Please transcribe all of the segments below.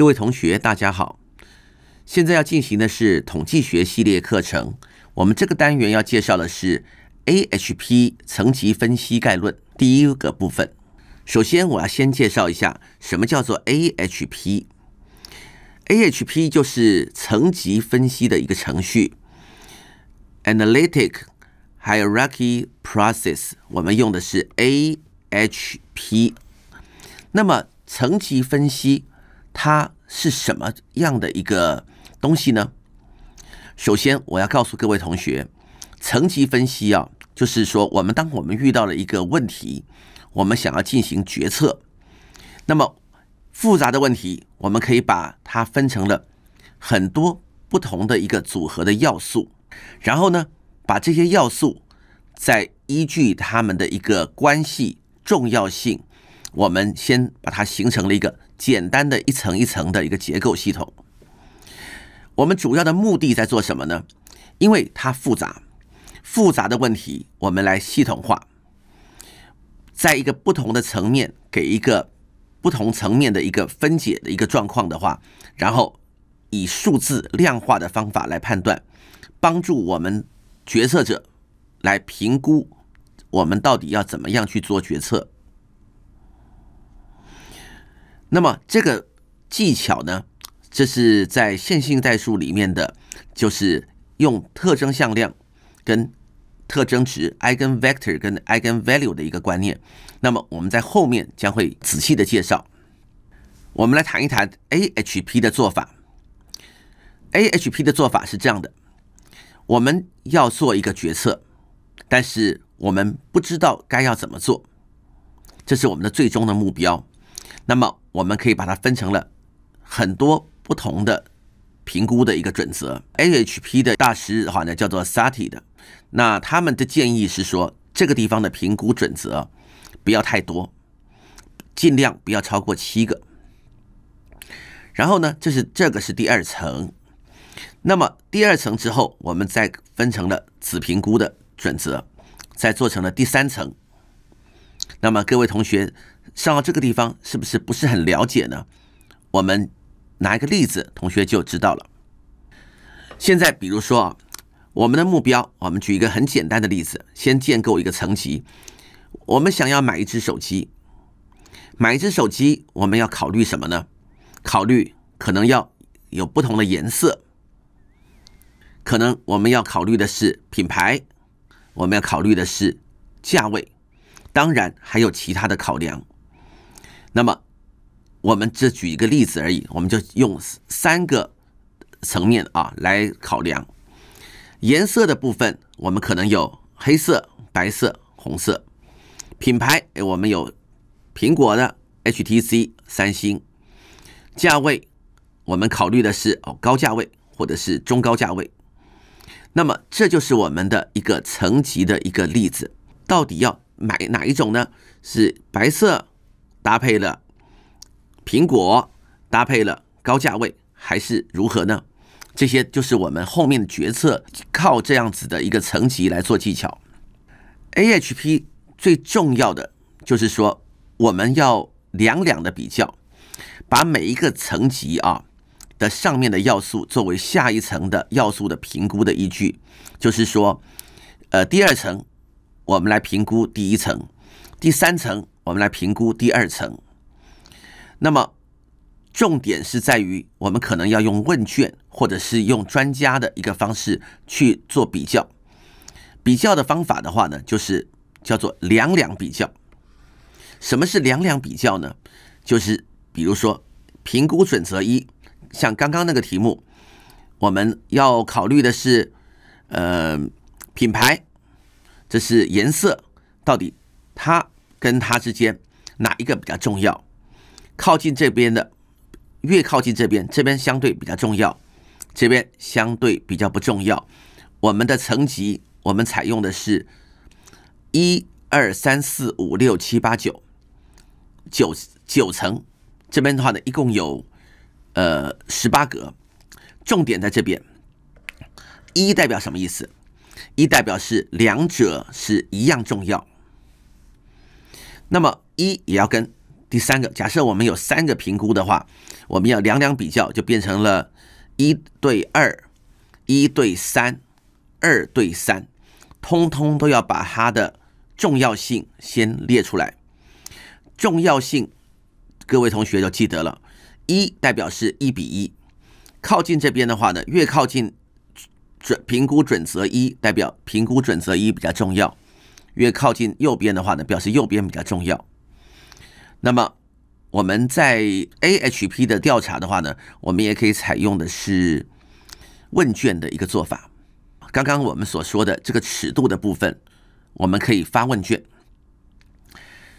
各位同学，大家好！现在要进行的是统计学系列课程。我们这个单元要介绍的是 AHP 层级分析概论第一个部分。首先，我要先介绍一下什么叫做 AHP。AHP 就是层级分析的一个程序，Analytic Hierarchy Process。我们用的是 AHP。那么，层级分析。它是什么样的一个东西呢？首先，我要告诉各位同学，层级分析啊，就是说，我们当我们遇到了一个问题，我们想要进行决策，那么复杂的问题，我们可以把它分成了很多不同的一个组合的要素，然后呢，把这些要素再依据他们的一个关系、重要性，我们先把它形成了一个。简单的一层一层的一个结构系统，我们主要的目的在做什么呢？因为它复杂，复杂的问题我们来系统化，在一个不同的层面给一个不同层面的一个分解的一个状况的话，然后以数字量化的方法来判断，帮助我们决策者来评估我们到底要怎么样去做决策。那么这个技巧呢，这是在线性代数里面的，就是用特征向量跟特征值 （eigen vector 跟 eigen value） 的一个观念。那么我们在后面将会仔细的介绍。我们来谈一谈 AHP 的做法。AHP 的做法是这样的：我们要做一个决策，但是我们不知道该要怎么做，这是我们的最终的目标。那么我们可以把它分成了很多不同的评估的一个准则。a h p 的大师的话呢叫做 s a t i 的，那他们的建议是说，这个地方的评估准则不要太多，尽量不要超过七个。然后呢，这是这个是第二层。那么第二层之后，我们再分成了子评估的准则，再做成了第三层。那么各位同学。上到这个地方是不是不是很了解呢？我们拿一个例子，同学就知道了。现在，比如说啊，我们的目标，我们举一个很简单的例子，先建构一个层级。我们想要买一只手机，买一只手机，我们要考虑什么呢？考虑可能要有不同的颜色，可能我们要考虑的是品牌，我们要考虑的是价位，当然还有其他的考量。那么，我们只举一个例子而已。我们就用三个层面啊来考量颜色的部分，我们可能有黑色、白色、红色；品牌，我们有苹果的、HTC、三星；价位，我们考虑的是哦高价位或者是中高价位。那么，这就是我们的一个层级的一个例子。到底要买哪一种呢？是白色。搭配了苹果，搭配了高价位，还是如何呢？这些就是我们后面的决策，靠这样子的一个层级来做技巧。AHP 最重要的就是说，我们要两两的比较，把每一个层级啊的上面的要素作为下一层的要素的评估的依据，就是说，呃，第二层我们来评估第一层，第三层。我们来评估第二层，那么重点是在于我们可能要用问卷，或者是用专家的一个方式去做比较。比较的方法的话呢，就是叫做两两比较。什么是两两比较呢？就是比如说评估准则一，像刚刚那个题目，我们要考虑的是，呃，品牌，这是颜色，到底它。跟它之间哪一个比较重要？靠近这边的，越靠近这边，这边相对比较重要，这边相对比较不重要。我们的层级，我们采用的是一二三四五六七八九，九九层。这边的话呢，一共有呃十八格，重点在这边。一代表什么意思？一代表是两者是一样重要。那么一也要跟第三个假设，我们有三个评估的话，我们要两两比较，就变成了一对二、一对三、二对三，通通都要把它的重要性先列出来。重要性，各位同学都记得了，一代表是一比一，靠近这边的话呢，越靠近准评估准则一，代表评估准则一比较重要。越靠近右边的话呢，表示右边比较重要。那么我们在 AHP 的调查的话呢，我们也可以采用的是问卷的一个做法。刚刚我们所说的这个尺度的部分，我们可以发问卷。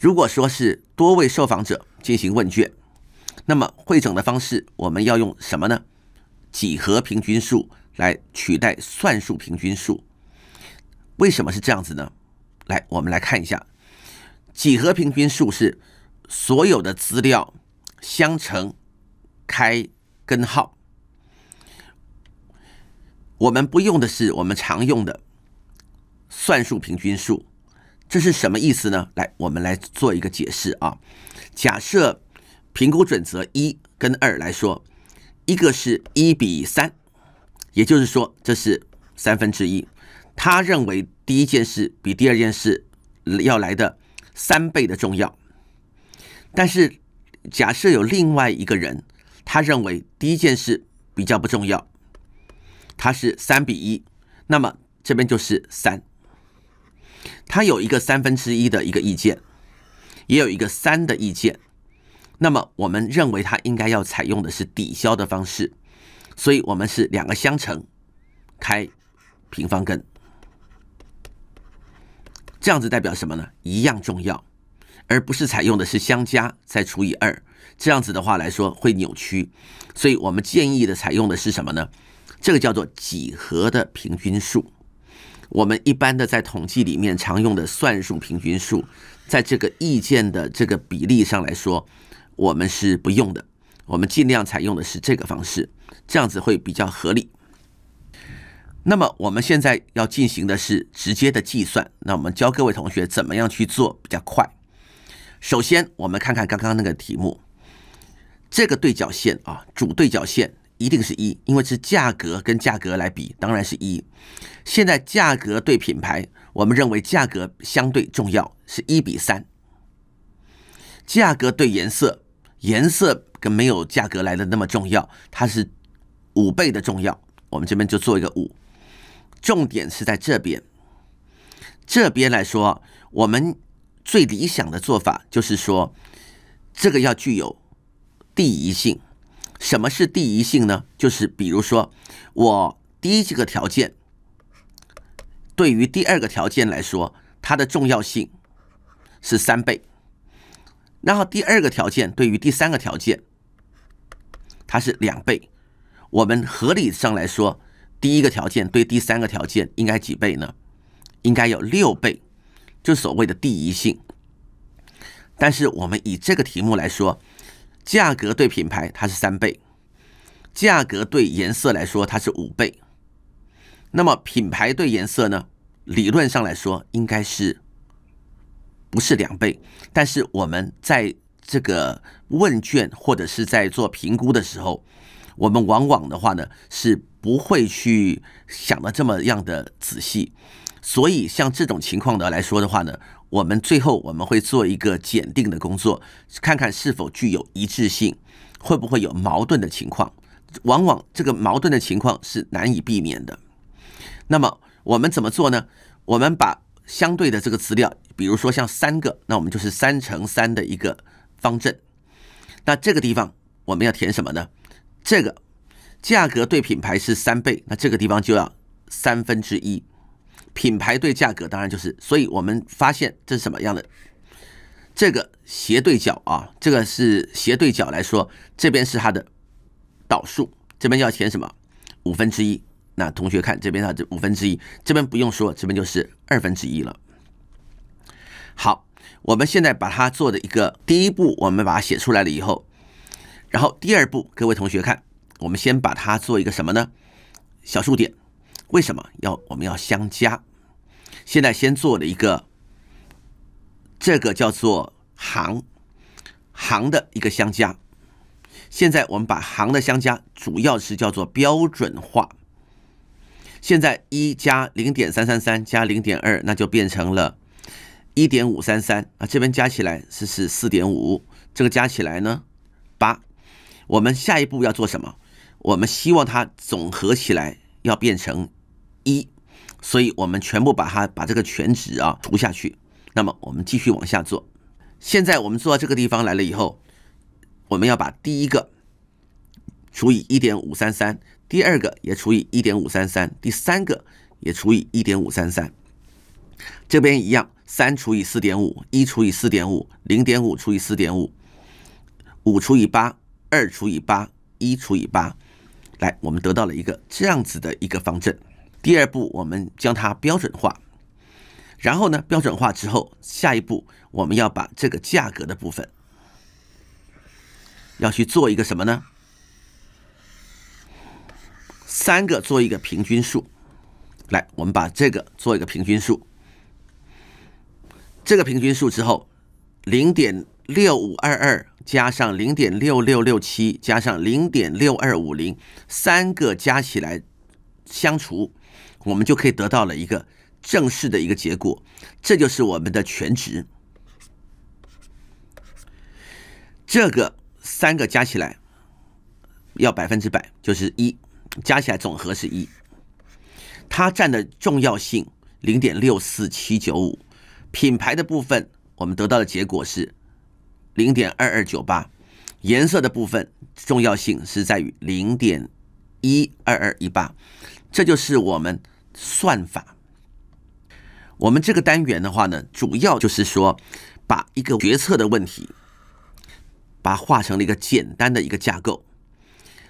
如果说是多位受访者进行问卷，那么汇总的方式我们要用什么呢？几何平均数来取代算术平均数。为什么是这样子呢？来，我们来看一下几何平均数是所有的资料相乘开根号。我们不用的是我们常用的算术平均数，这是什么意思呢？来，我们来做一个解释啊。假设评估准则一跟二来说，一个是一比三，也就是说这是三分之一。他认为第一件事比第二件事要来的三倍的重要，但是假设有另外一个人，他认为第一件事比较不重要，他是三比一，那么这边就是三，他有一个三分之一的一个意见，也有一个三的意见，那么我们认为他应该要采用的是抵消的方式，所以我们是两个相乘，开平方根。这样子代表什么呢？一样重要，而不是采用的是相加再除以二。这样子的话来说会扭曲，所以我们建议的采用的是什么呢？这个叫做几何的平均数。我们一般的在统计里面常用的算术平均数，在这个意见的这个比例上来说，我们是不用的。我们尽量采用的是这个方式，这样子会比较合理。那么我们现在要进行的是直接的计算。那我们教各位同学怎么样去做比较快。首先，我们看看刚刚那个题目，这个对角线啊，主对角线一定是一，因为是价格跟价格来比，当然是一。现在价格对品牌，我们认为价格相对重要，是一比三。价格对颜色，颜色跟没有价格来的那么重要，它是五倍的重要。我们这边就做一个五。重点是在这边，这边来说，我们最理想的做法就是说，这个要具有第一性。什么是第一性呢？就是比如说，我第一这个条件，对于第二个条件来说，它的重要性是三倍；然后第二个条件对于第三个条件，它是两倍。我们合理上来说。第一个条件对第三个条件应该几倍呢？应该有六倍，就所谓的第一性。但是我们以这个题目来说，价格对品牌它是三倍，价格对颜色来说它是五倍，那么品牌对颜色呢？理论上来说应该是不是两倍？但是我们在这个问卷或者是在做评估的时候。我们往往的话呢，是不会去想的这么样的仔细，所以像这种情况的来说的话呢，我们最后我们会做一个检定的工作，看看是否具有一致性，会不会有矛盾的情况。往往这个矛盾的情况是难以避免的。那么我们怎么做呢？我们把相对的这个资料，比如说像三个，那我们就是三乘三的一个方阵。那这个地方我们要填什么呢？这个价格对品牌是三倍，那这个地方就要三分之一。品牌对价格当然就是，所以我们发现这是什么样的？这个斜对角啊，这个是斜对角来说，这边是它的导数，这边要填什么？五分之一。那同学看这边的这五分之一，这边不用说，这边就是二分之一了。好，我们现在把它做的一个第一步，我们把它写出来了以后。然后第二步，各位同学看，我们先把它做一个什么呢？小数点，为什么要我们要相加？现在先做了一个，这个叫做行，行的一个相加。现在我们把行的相加，主要是叫做标准化。现在一加零点三三三加零点二，那就变成了一点五三三啊。这边加起来是是四点五，这个加起来呢？我们下一步要做什么？我们希望它总和起来要变成一，所以我们全部把它把这个全值啊除下去。那么我们继续往下做。现在我们做到这个地方来了以后，我们要把第一个除以一点五三三，第二个也除以一点五三三，第三个也除以一点五三三。这边一样，三除以四点五，一除以四点五，零点五除以四点五，五除以八。二除以八，一除以八，来，我们得到了一个这样子的一个方阵。第二步，我们将它标准化，然后呢，标准化之后，下一步我们要把这个价格的部分要去做一个什么呢？三个做一个平均数，来，我们把这个做一个平均数，这个平均数之后，零点。六五二二加上零点六六六七加上零点六二五零，三个加起来相除，我们就可以得到了一个正式的一个结果，这就是我们的全值。这个三个加起来要百分之百，就是一，加起来总和是一。它占的重要性零点六四七九五，品牌的部分我们得到的结果是。零点二二九八，颜色的部分重要性是在于零点一二二一八，这就是我们算法。我们这个单元的话呢，主要就是说，把一个决策的问题，把它化成了一个简单的一个架构，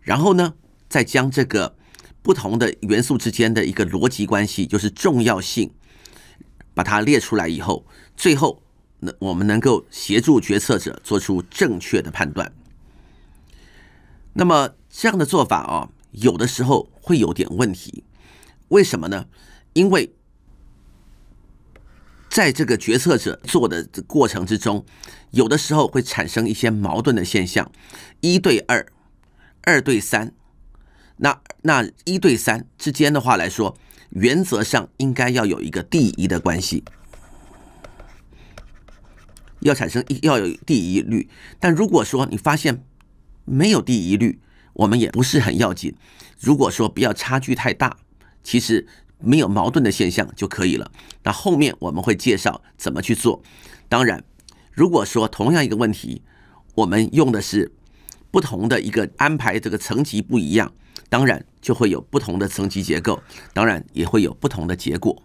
然后呢，再将这个不同的元素之间的一个逻辑关系，就是重要性，把它列出来以后，最后。能我们能够协助决策者做出正确的判断。那么这样的做法啊，有的时候会有点问题。为什么呢？因为在这个决策者做的过程之中，有的时候会产生一些矛盾的现象，一对二，二对三。那那一对三之间的话来说，原则上应该要有一个第一的关系。要产生要有第一率，但如果说你发现没有第一率，我们也不是很要紧。如果说不要差距太大，其实没有矛盾的现象就可以了。那后面我们会介绍怎么去做。当然，如果说同样一个问题，我们用的是不同的一个安排，这个层级不一样，当然就会有不同的层级结构，当然也会有不同的结果。